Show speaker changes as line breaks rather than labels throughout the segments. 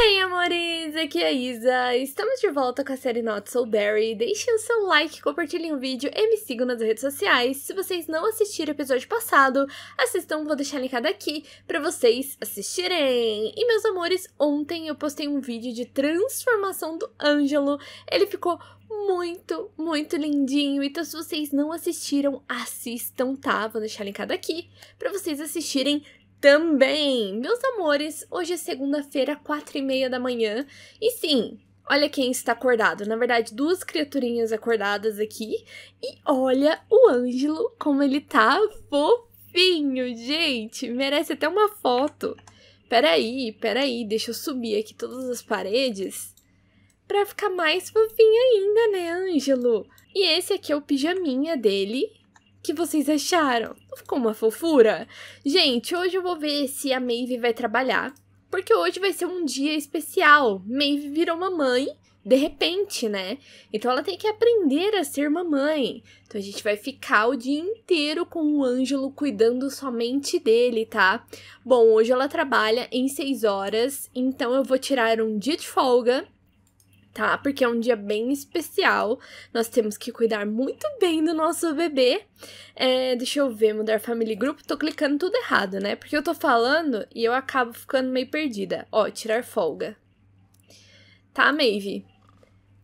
Hey amores, aqui é a Isa, estamos de volta com a série Not So Berry, deixem o seu like, compartilhem o vídeo e me sigam nas redes sociais. Se vocês não assistiram o episódio passado, assistam, vou deixar linkado aqui para vocês assistirem. E meus amores, ontem eu postei um vídeo de transformação do Ângelo, ele ficou muito, muito lindinho. Então, se vocês não assistiram, assistam, tá? Vou deixar linkado aqui para vocês assistirem também. Meus amores, hoje é segunda-feira, quatro e meia da manhã. E sim, olha quem está acordado. Na verdade, duas criaturinhas acordadas aqui. E olha o Ângelo, como ele tá fofinho, gente. Merece até uma foto. Peraí, peraí, deixa eu subir aqui todas as paredes pra ficar mais fofinho ainda, né, Ângelo? E esse aqui é o pijaminha dele, que vocês acharam? ficou uma fofura? Gente, hoje eu vou ver se a Maeve vai trabalhar, porque hoje vai ser um dia especial. Maeve virou mamãe de repente, né? Então ela tem que aprender a ser mamãe. Então a gente vai ficar o dia inteiro com o Ângelo cuidando somente dele, tá? Bom, hoje ela trabalha em 6 horas, então eu vou tirar um dia de folga tá? Porque é um dia bem especial. Nós temos que cuidar muito bem do nosso bebê. É, deixa eu ver, mudar família e grupo. Tô clicando tudo errado, né? Porque eu tô falando e eu acabo ficando meio perdida. Ó, tirar folga. Tá, Maeve?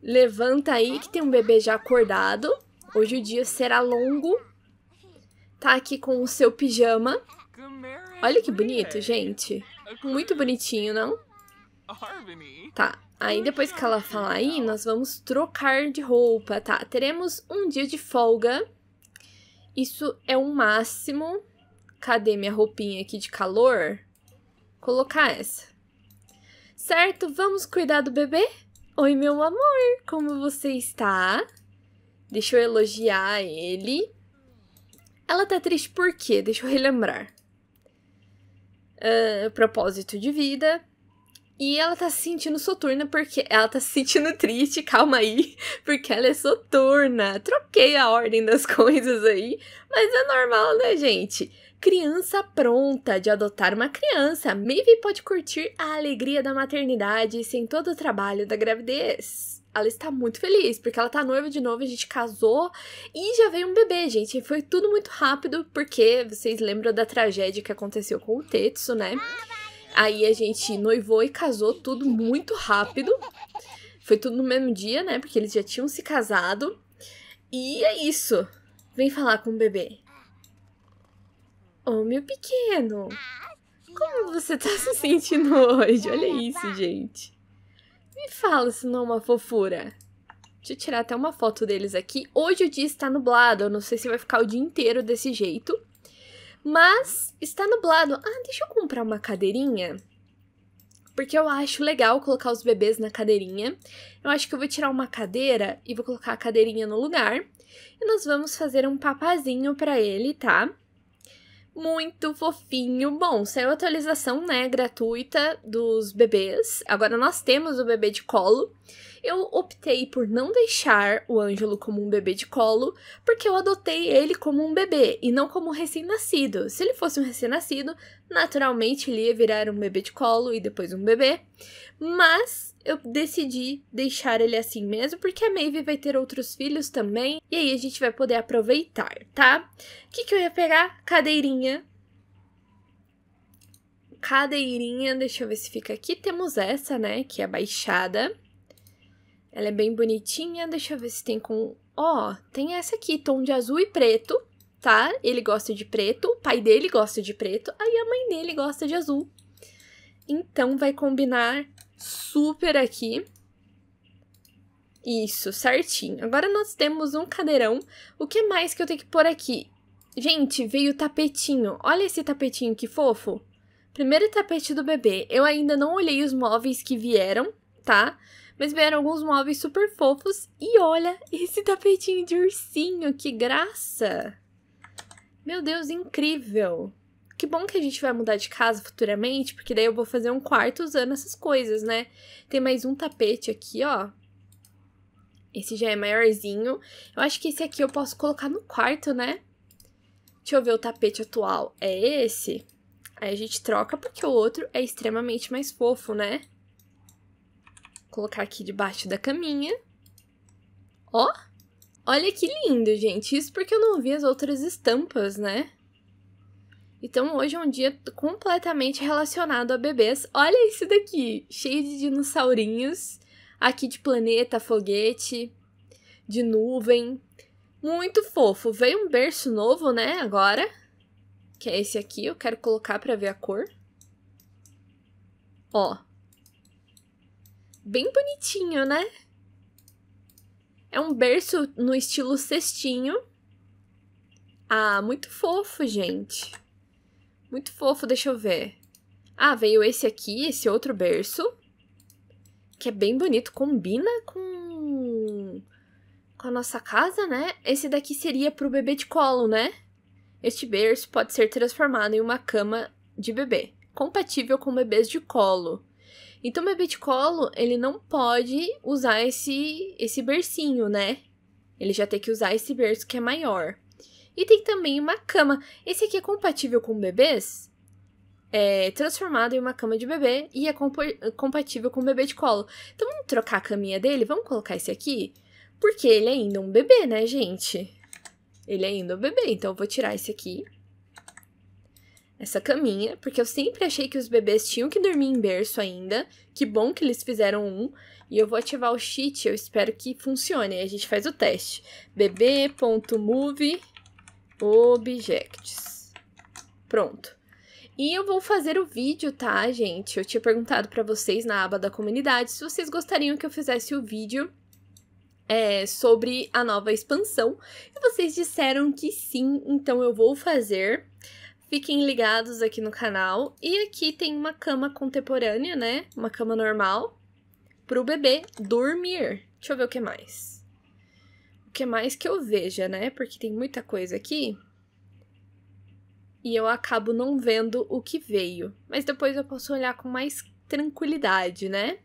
Levanta aí que tem um bebê já acordado. Hoje o dia será longo. Tá aqui com o seu pijama. Olha que bonito, gente. Muito bonitinho, não? Tá, aí depois que ela falar aí, nós vamos trocar de roupa, tá? Teremos um dia de folga. Isso é o um máximo. Cadê minha roupinha aqui de calor? Colocar essa. Certo, vamos cuidar do bebê? Oi, meu amor, como você está? Deixa eu elogiar ele. Ela tá triste por quê? Deixa eu relembrar. Uh, propósito de vida, e ela tá se sentindo soturna porque ela tá se sentindo triste, calma aí, porque ela é soturna. Troquei a ordem das coisas aí, mas é normal, né, gente? Criança pronta de adotar uma criança, Maeve pode curtir a alegria da maternidade sem todo o trabalho da gravidez. Ela está muito feliz, porque ela tá noiva de novo, a gente casou e já veio um bebê, gente. Foi tudo muito rápido, porque vocês lembram da tragédia que aconteceu com o Tetsu, né? Aí a gente noivou e casou tudo muito rápido. Foi tudo no mesmo dia, né? Porque eles já tinham se casado. E é isso. Vem falar com o bebê. Oh, meu pequeno. Como você tá se sentindo hoje? Olha isso, gente. Me fala se não é uma fofura. Deixa eu tirar até uma foto deles aqui. Hoje o dia está nublado. Eu não sei se vai ficar o dia inteiro desse jeito. Mas está nublado. Ah, deixa eu comprar uma cadeirinha. Porque eu acho legal colocar os bebês na cadeirinha. Eu acho que eu vou tirar uma cadeira e vou colocar a cadeirinha no lugar. E nós vamos fazer um papazinho para ele, tá? muito fofinho. Bom, saiu a atualização, né, gratuita dos bebês. Agora nós temos o bebê de colo. Eu optei por não deixar o Ângelo como um bebê de colo, porque eu adotei ele como um bebê e não como um recém-nascido. Se ele fosse um recém-nascido, naturalmente ele ia virar um bebê de colo e depois um bebê. Mas eu decidi deixar ele assim mesmo, porque a Maeve vai ter outros filhos também, e aí a gente vai poder aproveitar, tá? O que, que eu ia pegar? Cadeirinha. Cadeirinha, deixa eu ver se fica aqui. Temos essa, né, que é baixada. Ela é bem bonitinha, deixa eu ver se tem com... Ó, oh, tem essa aqui, tom de azul e preto, tá? Ele gosta de preto, o pai dele gosta de preto, aí a mãe dele gosta de azul. Então vai combinar super aqui. Isso, certinho. Agora nós temos um cadeirão. O que mais que eu tenho que pôr aqui? Gente, veio tapetinho. Olha esse tapetinho, que fofo. Primeiro tapete do bebê. Eu ainda não olhei os móveis que vieram, tá? Mas vieram alguns móveis super fofos. E olha esse tapetinho de ursinho, que graça! Meu Deus, incrível! que bom que a gente vai mudar de casa futuramente, porque daí eu vou fazer um quarto usando essas coisas, né? Tem mais um tapete aqui, ó. Esse já é maiorzinho. Eu acho que esse aqui eu posso colocar no quarto, né? Deixa eu ver o tapete atual. É esse? Aí a gente troca porque o outro é extremamente mais fofo, né? Vou colocar aqui debaixo da caminha. Ó! Olha que lindo, gente. Isso porque eu não vi as outras estampas, né? Então hoje é um dia completamente relacionado a bebês. Olha isso daqui, cheio de dinossaurinhos, aqui de planeta, foguete, de nuvem. Muito fofo. Veio um berço novo, né, agora? Que é esse aqui, eu quero colocar para ver a cor. Ó. Bem bonitinho, né? É um berço no estilo cestinho. Ah, muito fofo, gente. Muito fofo, deixa eu ver. Ah, veio esse aqui, esse outro berço. Que é bem bonito, combina com, com a nossa casa, né? Esse daqui seria pro bebê de colo, né? Este berço pode ser transformado em uma cama de bebê, compatível com bebês de colo. Então, o bebê de colo, ele não pode usar esse, esse bercinho, né? Ele já tem que usar esse berço que é maior. E tem também uma cama. Esse aqui é compatível com bebês? É transformado em uma cama de bebê e é comp compatível com bebê de colo. Então vamos trocar a caminha dele? Vamos colocar esse aqui? Porque ele é ainda um bebê, né, gente? Ele é ainda um bebê, então eu vou tirar esse aqui. Essa caminha, porque eu sempre achei que os bebês tinham que dormir em berço ainda. Que bom que eles fizeram um. E eu vou ativar o cheat, eu espero que funcione. A gente faz o teste. bebê.move Objects. Pronto. E eu vou fazer o vídeo, tá, gente? Eu tinha perguntado para vocês na aba da comunidade se vocês gostariam que eu fizesse o vídeo é, sobre a nova expansão. E vocês disseram que sim, então eu vou fazer. Fiquem ligados aqui no canal. E aqui tem uma cama contemporânea, né? Uma cama normal para o bebê dormir. Deixa eu ver o que mais que é mais que eu veja, né? Porque tem muita coisa aqui. E eu acabo não vendo o que veio. Mas depois eu posso olhar com mais tranquilidade, né?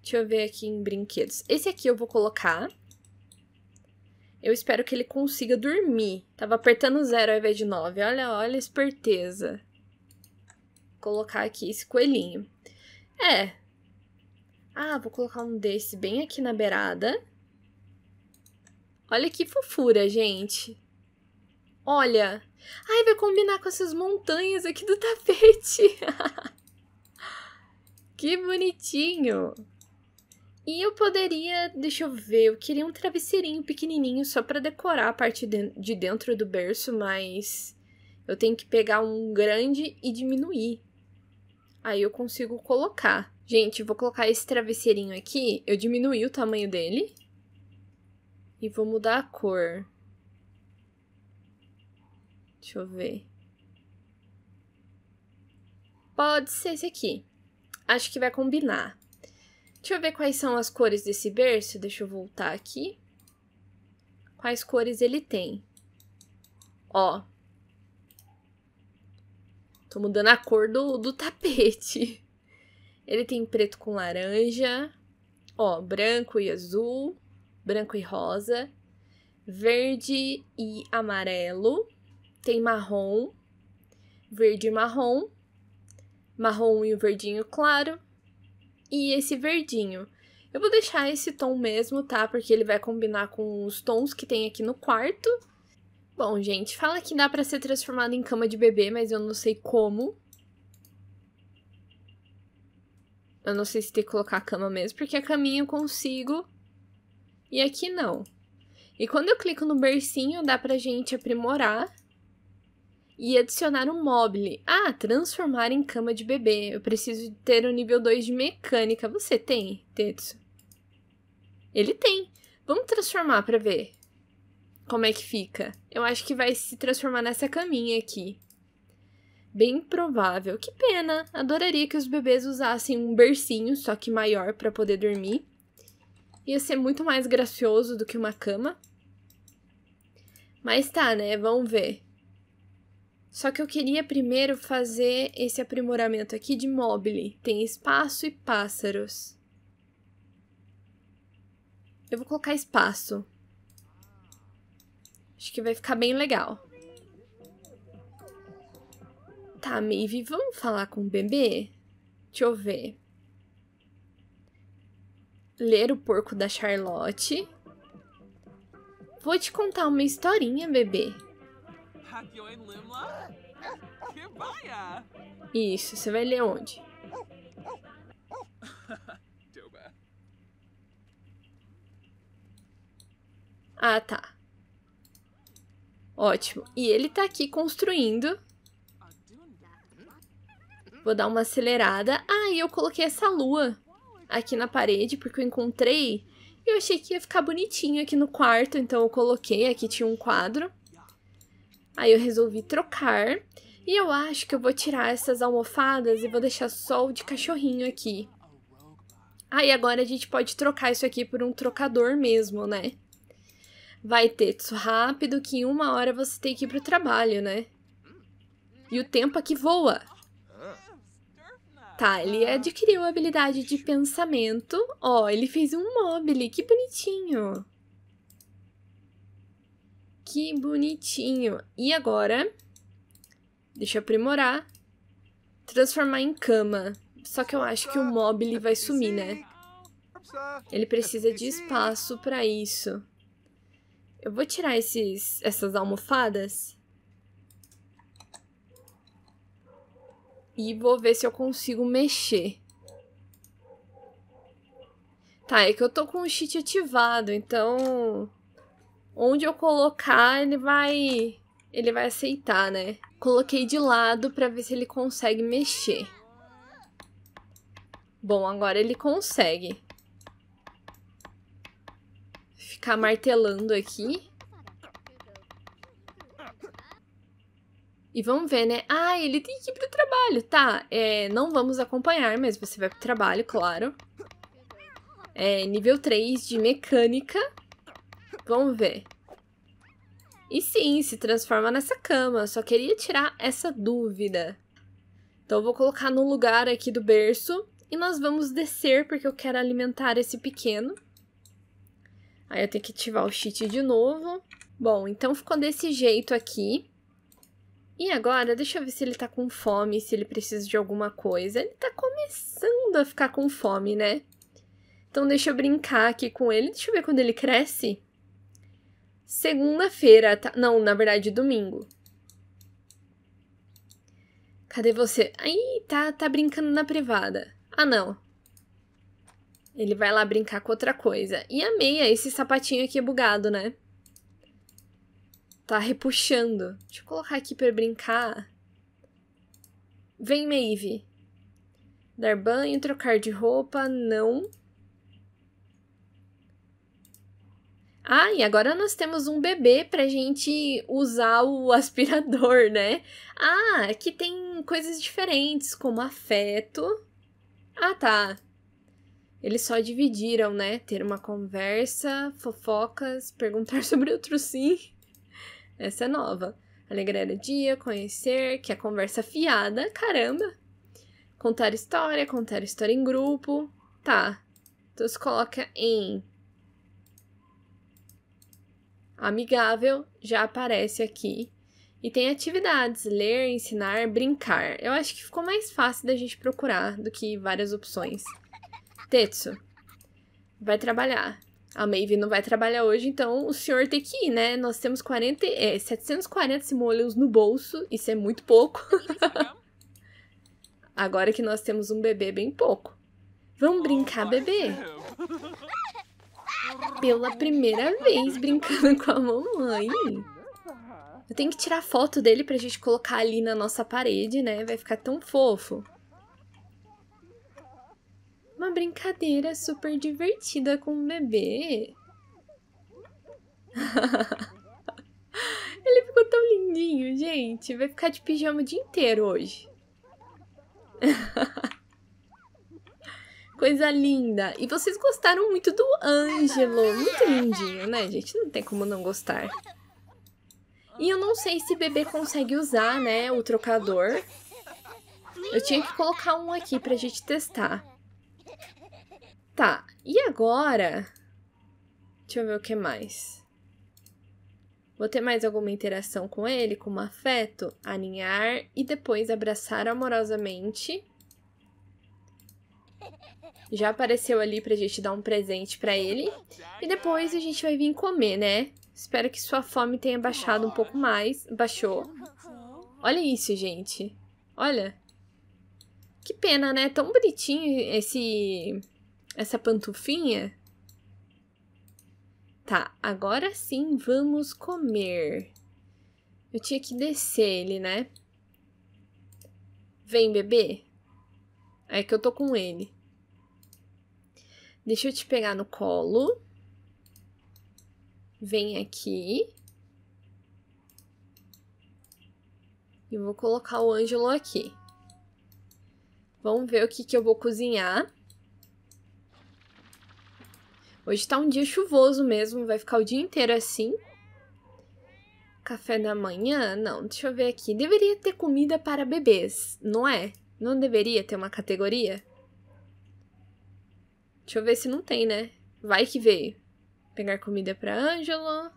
Deixa eu ver aqui em brinquedos. Esse aqui eu vou colocar. Eu espero que ele consiga dormir. Tava apertando zero ao invés de nove. Olha, olha a esperteza. Vou colocar aqui esse coelhinho. É. Ah, vou colocar um desse bem aqui na beirada. Olha que fofura, gente. Olha. Ai, vai combinar com essas montanhas aqui do tapete. que bonitinho. E eu poderia, deixa eu ver, eu queria um travesseirinho pequenininho só para decorar a parte de dentro do berço, mas eu tenho que pegar um grande e diminuir. Aí eu consigo colocar. Gente, vou colocar esse travesseirinho aqui, eu diminui o tamanho dele. E vou mudar a cor. Deixa eu ver. Pode ser esse aqui. Acho que vai combinar. Deixa eu ver quais são as cores desse berço. Deixa eu voltar aqui. Quais cores ele tem. Ó. Tô mudando a cor do, do tapete. Ele tem preto com laranja. Ó, branco e azul branco e rosa, verde e amarelo, tem marrom, verde e marrom, marrom e o verdinho claro, e esse verdinho. Eu vou deixar esse tom mesmo, tá? Porque ele vai combinar com os tons que tem aqui no quarto. Bom, gente, fala que dá pra ser transformado em cama de bebê, mas eu não sei como. Eu não sei se tem que colocar a cama mesmo, porque a caminha eu consigo e aqui não. E quando eu clico no bercinho, dá pra gente aprimorar e adicionar um mobile. Ah, transformar em cama de bebê. Eu preciso ter o um nível 2 de mecânica. Você tem, Tetsu? Ele tem. Vamos transformar para ver como é que fica. Eu acho que vai se transformar nessa caminha aqui. Bem provável. Que pena. Adoraria que os bebês usassem um bercinho, só que maior, para poder dormir ia ser muito mais gracioso do que uma cama. Mas tá, né? Vamos ver. Só que eu queria primeiro fazer esse aprimoramento aqui de mobile. Tem espaço e pássaros. Eu vou colocar espaço. Acho que vai ficar bem legal. Tá, Maeve, vamos falar com o bebê? Deixa eu ver ler O Porco da Charlotte. Vou te contar uma historinha, bebê. Isso, você vai ler onde? Ah, tá. Ótimo. E ele tá aqui construindo. Vou dar uma acelerada. Ah, e eu coloquei essa lua aqui na parede, porque eu encontrei e eu achei que ia ficar bonitinho aqui no quarto, então eu coloquei, aqui tinha um quadro. Aí eu resolvi trocar. E eu acho que eu vou tirar essas almofadas e vou deixar só o de cachorrinho aqui. Aí ah, agora a gente pode trocar isso aqui por um trocador mesmo, né? Vai ter isso rápido que em uma hora você tem que ir pro trabalho, né? E o tempo aqui voa. Tá, ele adquiriu a habilidade de pensamento. Ó, oh, ele fez um mobile, que bonitinho. Que bonitinho. E agora, deixa eu aprimorar, transformar em cama. Só que eu acho que o mobile vai sumir, né? Ele precisa de espaço pra isso. Eu vou tirar esses, essas almofadas. E vou ver se eu consigo mexer. Tá, é que eu tô com o cheat ativado, então onde eu colocar, ele vai ele vai aceitar, né? Coloquei de lado para ver se ele consegue mexer. Bom, agora ele consegue. Ficar martelando aqui. E vamos ver, né? Ah, ele tem que ir pro trabalho. Tá, é, não vamos acompanhar, mas você vai pro trabalho, claro. É, nível 3 de mecânica. Vamos ver. E sim, se transforma nessa cama. Só queria tirar essa dúvida. Então eu vou colocar no lugar aqui do berço. E nós vamos descer, porque eu quero alimentar esse pequeno. Aí eu tenho que ativar o cheat de novo. Bom, então ficou desse jeito aqui. E agora, deixa eu ver se ele tá com fome, se ele precisa de alguma coisa. Ele tá começando a ficar com fome, né? Então deixa eu brincar aqui com ele. Deixa eu ver quando ele cresce. Segunda-feira, tá? Não, na verdade, domingo. Cadê você? Aí, tá, tá brincando na privada. Ah, não. Ele vai lá brincar com outra coisa. E a meia, esse sapatinho aqui é bugado, né? Tá repuxando. Deixa eu colocar aqui pra brincar. Vem, Maeve. Dar banho, trocar de roupa, não. Ah, e agora nós temos um bebê pra gente usar o aspirador, né? Ah, aqui tem coisas diferentes, como afeto. Ah, tá. Eles só dividiram, né? Ter uma conversa, fofocas, perguntar sobre outro sim. Essa é nova. Alegrar o dia, conhecer, que é conversa fiada, caramba. Contar história, contar história em grupo. Tá. Então se coloca em amigável, já aparece aqui. E tem atividades: ler, ensinar, brincar. Eu acho que ficou mais fácil da gente procurar do que várias opções. Tetsu vai trabalhar a Maeve não vai trabalhar hoje, então o senhor tem que ir, né? Nós temos 40, é, 740 simoleons no bolso, isso é muito pouco. Agora que nós temos um bebê bem pouco. Vamos brincar, bebê? Pela primeira vez brincando com a mamãe. Eu tenho que tirar foto dele pra gente colocar ali na nossa parede, né? Vai ficar tão fofo. Uma brincadeira super divertida com o bebê. Ele ficou tão lindinho, gente. Vai ficar de pijama o dia inteiro hoje. Coisa linda. E vocês gostaram muito do Ângelo. Muito lindinho, né, gente? Não tem como não gostar. E eu não sei se o bebê consegue usar, né, o trocador. Eu tinha que colocar um aqui pra gente testar. Tá, e agora? Deixa eu ver o que mais. Vou ter mais alguma interação com ele, como afeto, aninhar e depois abraçar amorosamente. Já apareceu ali pra gente dar um presente pra ele. E depois a gente vai vir comer, né? Espero que sua fome tenha baixado um pouco mais. Baixou. Olha isso, gente. Olha. Que pena, né? Tão bonitinho esse essa pantufinha? Tá, agora sim vamos comer. Eu tinha que descer ele, né? Vem, bebê. É que eu tô com ele. Deixa eu te pegar no colo. Vem aqui. E vou colocar o Ângelo aqui. Vamos ver o que, que eu vou cozinhar. Hoje tá um dia chuvoso mesmo, vai ficar o dia inteiro assim. Café da manhã? Não, deixa eu ver aqui. Deveria ter comida para bebês, não é? Não deveria ter uma categoria? Deixa eu ver se não tem, né? Vai que veio. Pegar comida para Ângelo.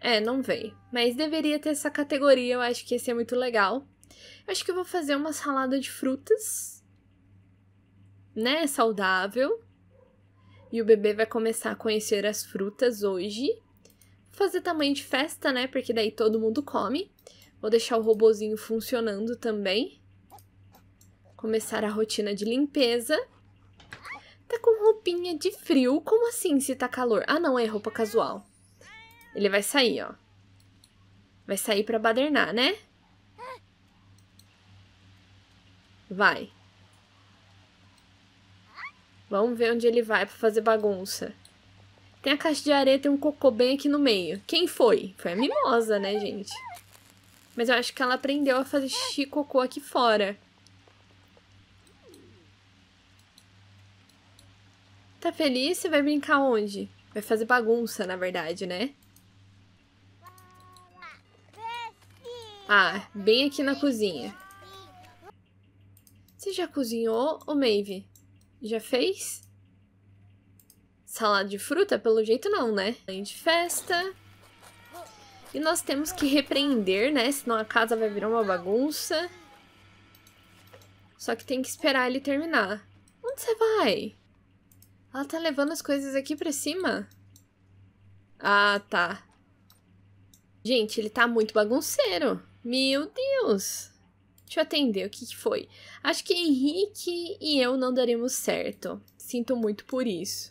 É, não veio. Mas deveria ter essa categoria, eu acho que ia ser muito legal. Eu acho que eu vou fazer uma salada de frutas. Né? Saudável. E o bebê vai começar a conhecer as frutas hoje. Fazer tamanho de festa, né? Porque daí todo mundo come. Vou deixar o robozinho funcionando também. Começar a rotina de limpeza. Tá com roupinha de frio? Como assim se tá calor? Ah, não, é roupa casual. Ele vai sair, ó. Vai sair pra badernar, né? Vai. Vamos ver onde ele vai para fazer bagunça. Tem a caixa de areia, tem um cocô bem aqui no meio. Quem foi? Foi a mimosa, né, gente? Mas eu acho que ela aprendeu a fazer xixi cocô aqui fora. Tá feliz? Você vai brincar onde? Vai fazer bagunça, na verdade, né? Ah, bem aqui na cozinha. Você já cozinhou, ou Maeve? Já fez? Salada de fruta? Pelo jeito não, né? De festa. E nós temos que repreender, né? Senão a casa vai virar uma bagunça. Só que tem que esperar ele terminar. Onde você vai? Ela tá levando as coisas aqui pra cima? Ah, tá. Gente, ele tá muito bagunceiro. Meu Deus. Deixa eu atender, o que, que foi? Acho que Henrique e eu não daremos certo. Sinto muito por isso.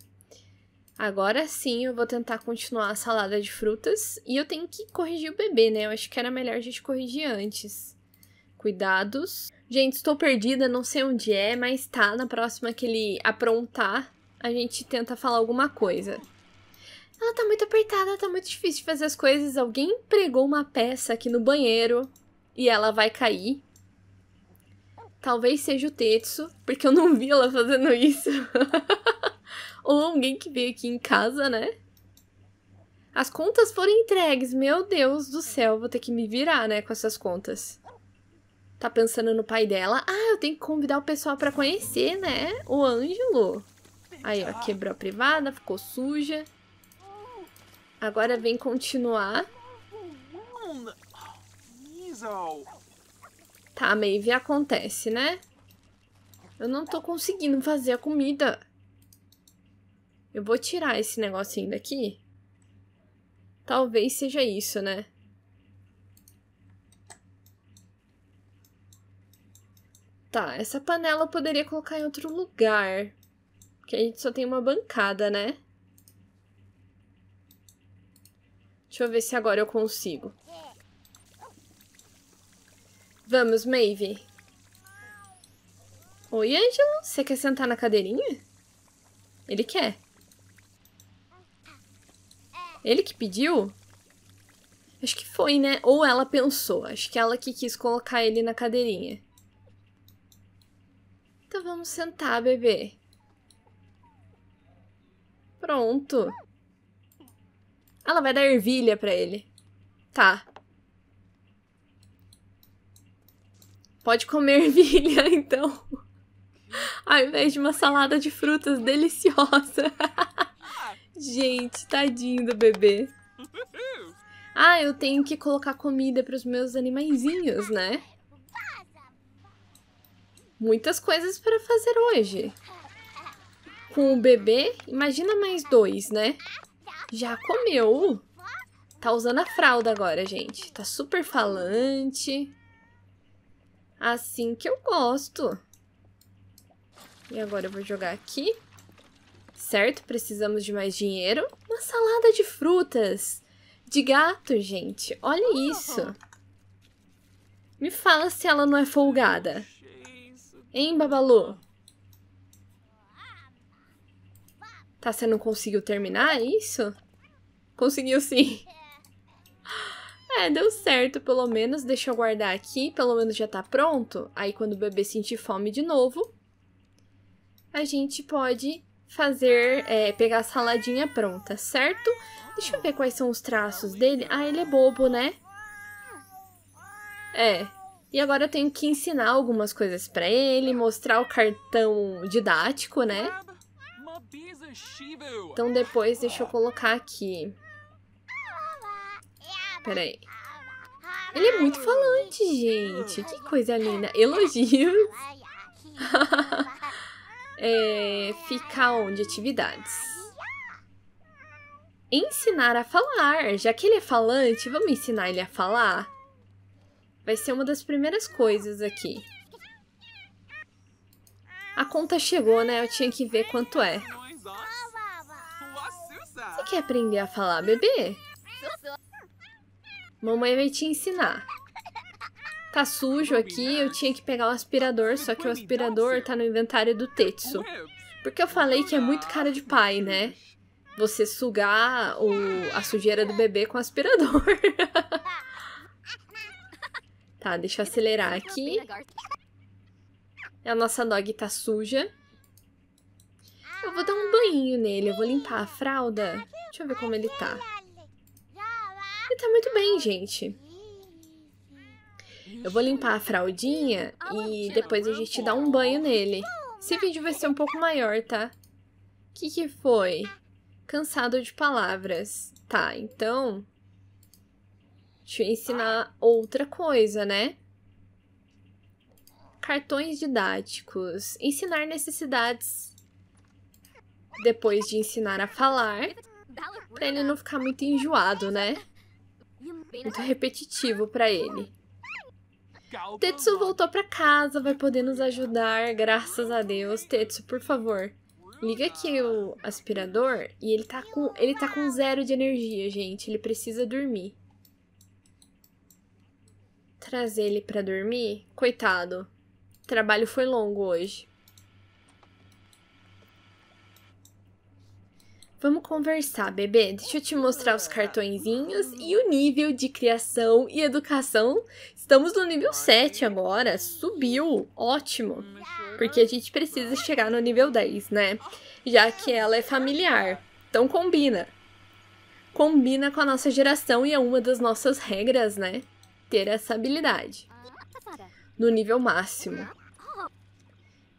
Agora sim eu vou tentar continuar a salada de frutas. E eu tenho que corrigir o bebê, né? Eu acho que era melhor a gente corrigir antes. Cuidados. Gente, estou perdida, não sei onde é, mas tá. Na próxima que ele aprontar, a gente tenta falar alguma coisa. Ela tá muito apertada, tá muito difícil de fazer as coisas. Alguém pregou uma peça aqui no banheiro e ela vai cair. Talvez seja o Tetsu, porque eu não vi ela fazendo isso. Ou alguém que veio aqui em casa, né? As contas foram entregues. Meu Deus do céu, vou ter que me virar, né, com essas contas. Tá pensando no pai dela. Ah, eu tenho que convidar o pessoal para conhecer, né? O Ângelo. Aí, ó, quebrou a privada, ficou suja. Agora vem continuar. Tá, Maeve, acontece, né? Eu não tô conseguindo fazer a comida. Eu vou tirar esse negocinho daqui. Talvez seja isso, né? Tá, essa panela eu poderia colocar em outro lugar. Porque a gente só tem uma bancada, né? Deixa eu ver se agora eu consigo. Vamos, Maeve. Oi, Angelo. Você quer sentar na cadeirinha? Ele quer. Ele que pediu? Acho que foi, né? Ou ela pensou. Acho que ela que quis colocar ele na cadeirinha. Então vamos sentar, bebê. Pronto. Ela vai dar ervilha pra ele. Tá. pode comer ervilha, então. Ao invés de uma salada de frutas deliciosa. Gente, tadinho do bebê. Ah, eu tenho que colocar comida para os meus animaizinhos, né? Muitas coisas para fazer hoje. Com o bebê, imagina mais dois, né? Já comeu? Tá usando a fralda agora, gente. Tá super falante. Assim que eu gosto. E agora eu vou jogar aqui. Certo, precisamos de mais dinheiro. Uma salada de frutas. De gato, gente. Olha uhum. isso. Me fala se ela não é folgada. Hein, Babalu? Tá, você não conseguiu terminar é isso? Conseguiu sim. É, deu certo, pelo menos. Deixa eu guardar aqui, pelo menos já tá pronto. Aí quando o bebê sentir fome de novo, a gente pode fazer, é, pegar a saladinha pronta, certo? Deixa eu ver quais são os traços dele. Ah, ele é bobo, né? É. E agora eu tenho que ensinar algumas coisas pra ele, mostrar o cartão didático, né? Então depois deixa eu colocar aqui. Peraí. Ele é muito falante, gente. Que coisa linda. Elogios. é, ficar onde? Atividades. Ensinar a falar. Já que ele é falante, vamos ensinar ele a falar? Vai ser uma das primeiras coisas aqui. A conta chegou, né? Eu tinha que ver quanto é. Você quer aprender a falar, bebê? Mamãe vai te ensinar. Tá sujo aqui, eu tinha que pegar o aspirador, só que o aspirador tá no inventário do Tetsu. Porque eu falei que é muito cara de pai, né? Você sugar o, a sujeira do bebê com o aspirador. tá, deixa eu acelerar aqui. A nossa dog tá suja. Eu vou dar um banho nele, eu vou limpar a fralda. Deixa eu ver como ele tá. E tá muito bem, gente. Eu vou limpar a fraldinha e depois a gente dá um banho nele. Esse vídeo vai ser um pouco maior, tá? O que, que foi? Cansado de palavras. Tá, então... Deixa eu ensinar outra coisa, né? Cartões didáticos. Ensinar necessidades depois de ensinar a falar. Pra ele não ficar muito enjoado, né? muito repetitivo para ele. Tetsu voltou para casa, vai poder nos ajudar, graças a Deus. Tetsu, por favor, liga aqui o aspirador e ele tá com ele tá com zero de energia, gente. Ele precisa dormir. Trazer ele para dormir, coitado. O trabalho foi longo hoje. Vamos conversar, bebê. Deixa eu te mostrar os cartõezinhos e o nível de criação e educação. Estamos no nível 7 agora. Subiu. Ótimo. Porque a gente precisa chegar no nível 10, né? Já que ela é familiar. Então combina. Combina com a nossa geração e é uma das nossas regras, né? Ter essa habilidade. No nível máximo.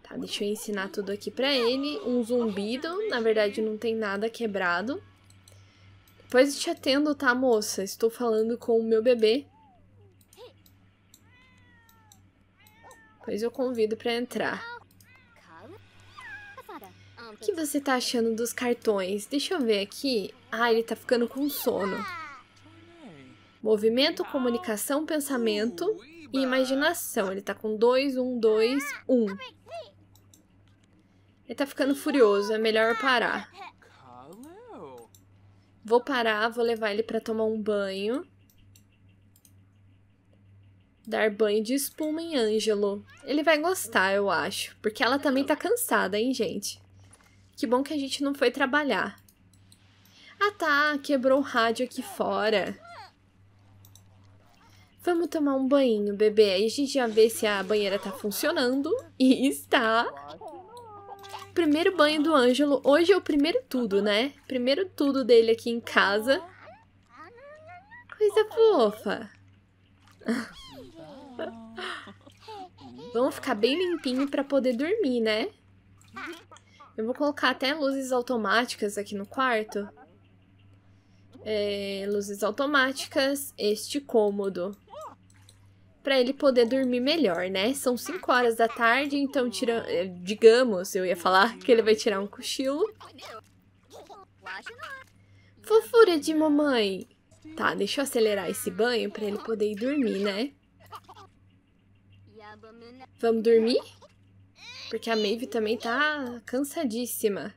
Tá, deixa eu ensinar tudo aqui pra ele. Um zumbido, na verdade não tem nada quebrado. Depois eu te atendo, tá, moça? Estou falando com o meu bebê. Depois eu convido pra entrar. O que você tá achando dos cartões? Deixa eu ver aqui. Ah, ele tá ficando com sono. Movimento, comunicação, pensamento e imaginação. Ele tá com 2, 1, 2, 1. Ele tá ficando furioso, é melhor parar. Vou parar, vou levar ele para tomar um banho. Dar banho de espuma em Ângelo. Ele vai gostar, eu acho. Porque ela também tá cansada, hein, gente? Que bom que a gente não foi trabalhar. Ah, tá. Quebrou o rádio aqui fora. Vamos tomar um banho, bebê. Aí a gente já vê se a banheira tá funcionando. E está. Primeiro banho do Ângelo. Hoje é o primeiro tudo, né? Primeiro tudo dele aqui em casa. Coisa fofa. Vamos ficar bem limpinho para poder dormir, né? Eu vou colocar até luzes automáticas aqui no quarto. É, luzes automáticas, este cômodo para ele poder dormir melhor, né? São 5 horas da tarde, então tira, eh, digamos, eu ia falar que ele vai tirar um cochilo. Fofura de mamãe. Tá, deixa eu acelerar esse banho para ele poder ir dormir, né? Vamos dormir? Porque a Maeve também tá cansadíssima.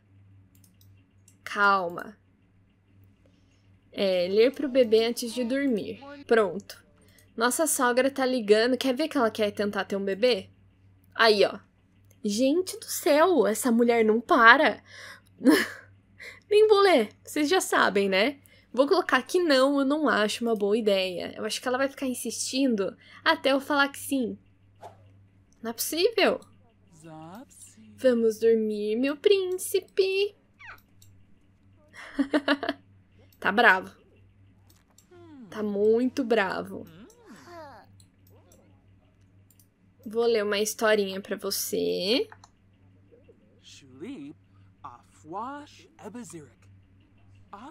Calma. É, ler pro bebê antes de dormir. Pronto. Nossa sogra tá ligando, quer ver que ela quer tentar ter um bebê? Aí, ó. Gente do céu, essa mulher não para. Nem vou ler, vocês já sabem, né? Vou colocar que não, eu não acho uma boa ideia. Eu acho que ela vai ficar insistindo até eu falar que sim. Não é possível. Vamos dormir, meu príncipe. tá bravo. Tá muito bravo. Vou ler uma historinha para você.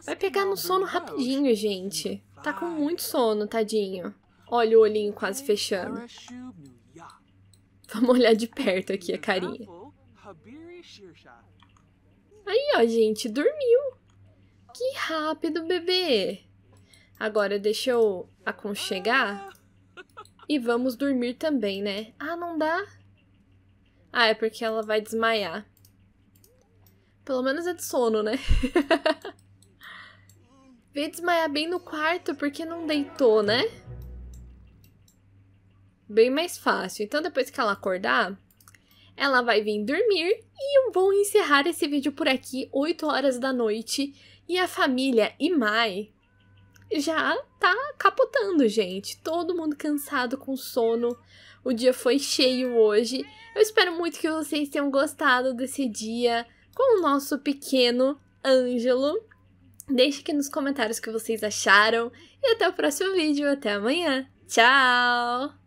Vai pegar no sono rapidinho, gente. Tá com muito sono, tadinho. Olha o olhinho quase fechando. Vamos olhar de perto aqui a carinha. Aí, ó, gente, dormiu. Que rápido, bebê. Agora deixa eu aconchegar ah, e vamos dormir também, né? Ah, não dá? Ah, é porque ela vai desmaiar. Pelo menos é de sono, né? Veio desmaiar bem no quarto porque não deitou, né? Bem mais fácil. Então, depois que ela acordar, ela vai vir dormir e eu vou encerrar esse vídeo por aqui, 8 horas da noite. E a família Imai já tá capotando, gente. Todo mundo cansado com sono. O dia foi cheio hoje. Eu espero muito que vocês tenham gostado desse dia com o nosso pequeno Ângelo. Deixe aqui nos comentários o que vocês acharam. E até o próximo vídeo. Até amanhã. Tchau!